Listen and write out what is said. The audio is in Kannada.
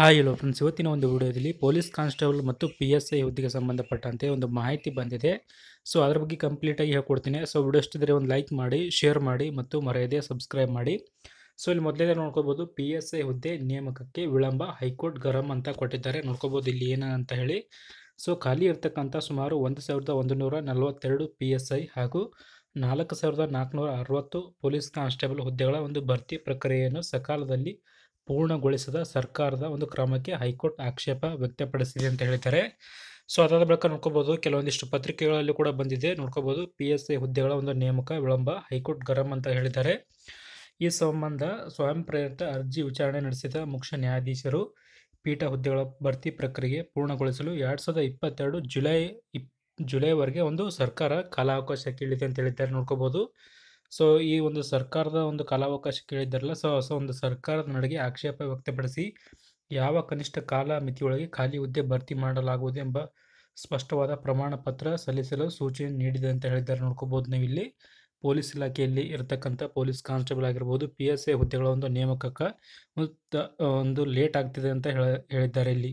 ಹಾಯ್ ಹಲೋ ಫ್ರೆಂಡ್ಸ್ ಇವತ್ತಿನ ಒಂದು ವಿಡಿಯೋದಲ್ಲಿ ಪೊಲೀಸ್ ಕಾನ್ಸ್ಟೇಬಲ್ ಮತ್ತು ಪಿ ಎಸ್ ಐ ಹುದ್ದೆಗೆ ಸಂಬಂಧಪಟ್ಟಂತೆ ಒಂದು ಮಾಹಿತಿ ಬಂದಿದೆ ಸೊ ಅದರ ಬಗ್ಗೆ ಕಂಪ್ಲೀಟಾಗಿ ಹೇಳ್ಕೊಡ್ತೀನಿ ಸೊ ವಿಡಿಯೋ ಇಷ್ಟಿದ್ರೆ ಒಂದು ಲೈಕ್ ಮಾಡಿ ಶೇರ್ ಮಾಡಿ ಮತ್ತು ಮರೆಯದೆ ಸಬ್ಸ್ಕ್ರೈಬ್ ಮಾಡಿ ಸೊ ಇಲ್ಲಿ ಮೊದಲೇ ನೋಡ್ಕೋಬೋದು ಪಿ ಎಸ್ ಐ ಹುದ್ದೆ ನೇಮಕಕ್ಕೆ ವಿಳಂಬ ಹೈಕೋರ್ಟ್ ಗರಂ ಅಂತ ಕೊಟ್ಟಿದ್ದಾರೆ ನೋಡ್ಕೋಬೋದು ಇಲ್ಲಿ ಏನಂತ ಅಂತ ಹೇಳಿ ಸೊ ಖಾಲಿ ಇರ್ತಕ್ಕಂಥ ಸುಮಾರು ಒಂದು ಸಾವಿರದ ಒಂದು ನೂರ ನಲವತ್ತೆರಡು ಪಿ ಎಸ್ ಐ ಹಾಗೂ ನಾಲ್ಕು ಸಾವಿರದ ನಾಲ್ಕುನೂರ ಅರವತ್ತು ಪೊಲೀಸ್ ಕಾನ್ಸ್ಟೇಬಲ್ ಹುದ್ದೆಗಳ ಒಂದು ಭರ್ತಿ ಪ್ರಕ್ರಿಯೆಯನ್ನು ಸಕಾಲದಲ್ಲಿ ಪೂರ್ಣಗೊಳಿಸದ ಸರ್ಕಾರದ ಒಂದು ಕ್ರಮಕ್ಕೆ ಹೈಕೋರ್ಟ್ ಆಕ್ಷೇಪ ವ್ಯಕ್ತಪಡಿಸಿದೆ ಅಂತ ಹೇಳ್ತಾರೆ ಸೊ ಅದಾದ ಬಳಿಕ ನೋಡ್ಕೋಬಹುದು ಕೆಲವೊಂದಿಷ್ಟು ಪತ್ರಿಕೆಗಳಲ್ಲಿ ಕೂಡ ಬಂದಿದೆ ನೋಡ್ಕೋಬಹುದು ಪಿ ಎಸ್ ಐ ಹುದ್ದೆಗಳ ಒಂದು ನೇಮಕ ವಿಳಂಬ ಹೈಕೋರ್ಟ್ ಗರಂ ಅಂತ ಹೇಳಿದ್ದಾರೆ ಈ ಸಂಬಂಧ ಸ್ವಯಂ ಪ್ರೇರಿತ ಅರ್ಜಿ ವಿಚಾರಣೆ ನಡೆಸಿದ ಮುಖ್ಯ ನ್ಯಾಯಾಧೀಶರು ಪೀಠ ಹುದ್ದೆಗಳ ಭರ್ತಿ ಪ್ರಕ್ರಿಯೆ ಪೂರ್ಣಗೊಳಿಸಲು ಎರಡು ಸಾವಿರದ ಇಪ್ಪತ್ತೆರಡು ಜುಲೈ ಇಪ್ ಜುಲೈವರೆಗೆ ಒಂದು ಸರ್ಕಾರ ಕಾಲಾವಕಾಶ ಕೇಳಿದೆ ಅಂತ ಹೇಳಿದ್ದಾರೆ ನೋಡ್ಕೋಬಹುದು ಸೊ ಈ ಒಂದು ಸರ್ಕಾರದ ಒಂದು ಕಾಲಾವಕಾಶ ಕೇಳಿದ್ದಾರಲ್ಲ ಸೊ ಹೊಸ ಒಂದು ಸರ್ಕಾರದ ನಡೆಗೆ ಆಕ್ಷೇಪ ವ್ಯಕ್ತಪಡಿಸಿ ಯಾವ ಕನಿಷ್ಠ ಕಾಲ ಮಿತಿಯೊಳಗೆ ಖಾಲಿ ಹುದ್ದೆ ಭರ್ತಿ ಎಂಬ ಸ್ಪಷ್ಟವಾದ ಪ್ರಮಾಣ ಪತ್ರ ಸಲ್ಲಿಸಲು ಸೂಚನೆ ನೀಡಿದೆ ಅಂತ ಹೇಳಿದ್ದಾರೆ ನೋಡ್ಕೋಬೋದು ನೀವು ಇಲ್ಲಿ ಪೊಲೀಸ್ ಇಲಾಖೆಯಲ್ಲಿ ಇರತಕ್ಕಂಥ ಪೊಲೀಸ್ ಕಾನ್ಸ್ಟೇಬಲ್ ಆಗಿರ್ಬೋದು ಪಿ ಎಸ್ ಎ ಹುದ್ದೆಗಳ ಒಂದು ನೇಮಕಕ್ಕೆ ಒಂದು ಲೇಟ್ ಆಗ್ತಿದೆ ಅಂತ ಹೇಳಿದ್ದಾರೆ ಇಲ್ಲಿ